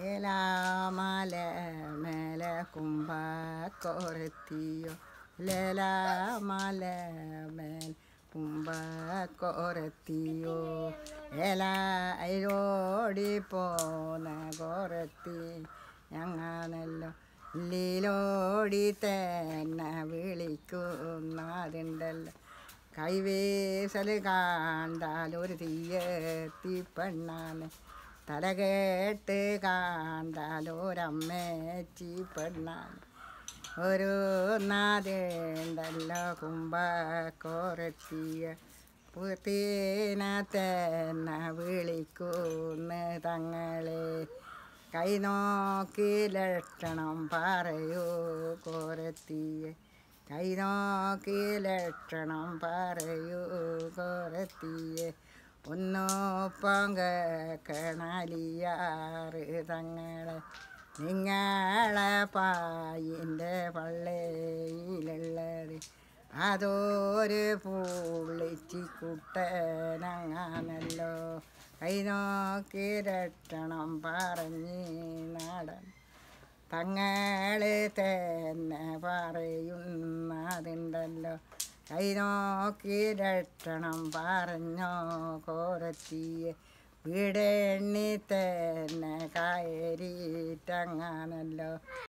ലേലാമല മേല കുംഭക്കോരത്തിയോ ലേലാമല മേൽ കുംഭക്കോരത്തിയോ ഏലായിരോടി പോന്ന കോരത്തി ഞങ്ങാണല്ലോ ലീലോടി തന്നെ വിളിക്കുന്നാരുണ്ടല്ലോ കൈവേശൽ കാണ്ടാൽ ഒരു തീയെത്തി പെണ്ണാണ് തലകേട്ട് കാണ്ടാലൂരമ്മേച്ചി പെണ്ണാൻ ഒരു നാദേണ്ടല്ലോ കുമ്പക്കോറെത്തിയ പുത്തീനെ തന്നെ തങ്ങളെ കൈ നോക്കി ലക്ഷണം പറയൂ കോരത്തിയ കൈ നോക്കി ലക്ഷണം പറയൂ കോരത്തിയെ ഒന്നോപ്പങ്ക കണലിയാറ് തങ്ങളെ നിങ്ങളെ പായിൻ്റെ പള്ളിയിലുള്ളത് അതൊരു പൂളിച്ചിക്കുട്ടനങ്ങാണല്ലോ കൈ നോക്കിരട്ടണം പറഞ്ഞ് നടൻ തങ്ങളെ തന്നെ പറയുന്നതുണ്ടല്ലോ കൈ നോക്കി രക്ഷണം പറഞ്ഞോ കോരത്തിയെ എണ്ണി തന്നെ കയറിയിട്ടങ്ങാനല്ലോ